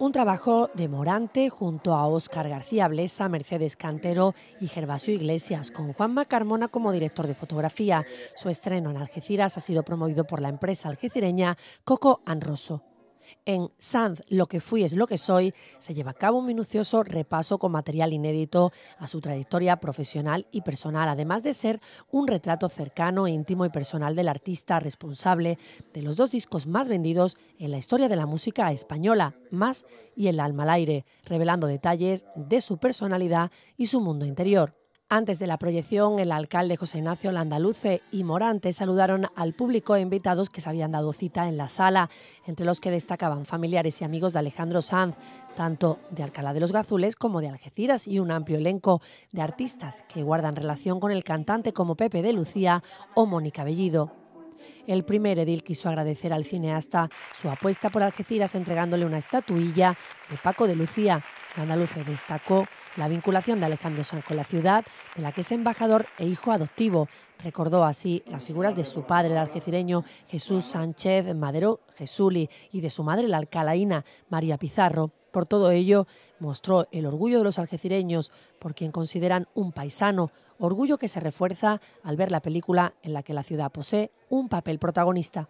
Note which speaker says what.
Speaker 1: un trabajo demorante junto a Óscar García Blesa, Mercedes Cantero y Gervasio Iglesias, con Juan Carmona como director de fotografía. Su estreno en Algeciras ha sido promovido por la empresa algecireña Coco Anroso en Sanz, lo que fui es lo que soy, se lleva a cabo un minucioso repaso con material inédito a su trayectoria profesional y personal, además de ser un retrato cercano, íntimo y personal del artista responsable de los dos discos más vendidos en la historia de la música española, Más y El alma al aire, revelando detalles de su personalidad y su mundo interior. Antes de la proyección, el alcalde José Ignacio Landaluce y Morante saludaron al público e invitados que se habían dado cita en la sala, entre los que destacaban familiares y amigos de Alejandro Sanz, tanto de Alcalá de los Gazules como de Algeciras, y un amplio elenco de artistas que guardan relación con el cantante como Pepe de Lucía o Mónica Bellido. El primer edil quiso agradecer al cineasta su apuesta por Algeciras entregándole una estatuilla de Paco de Lucía, andaluza destacó la vinculación de Alejandro Sanz con la ciudad, de la que es embajador e hijo adoptivo. Recordó así las figuras de su padre, el algecireño Jesús Sánchez Madero Jesuli, y de su madre, la alcalaína María Pizarro. Por todo ello, mostró el orgullo de los algecireños, por quien consideran un paisano, orgullo que se refuerza al ver la película en la que la ciudad posee un papel protagonista.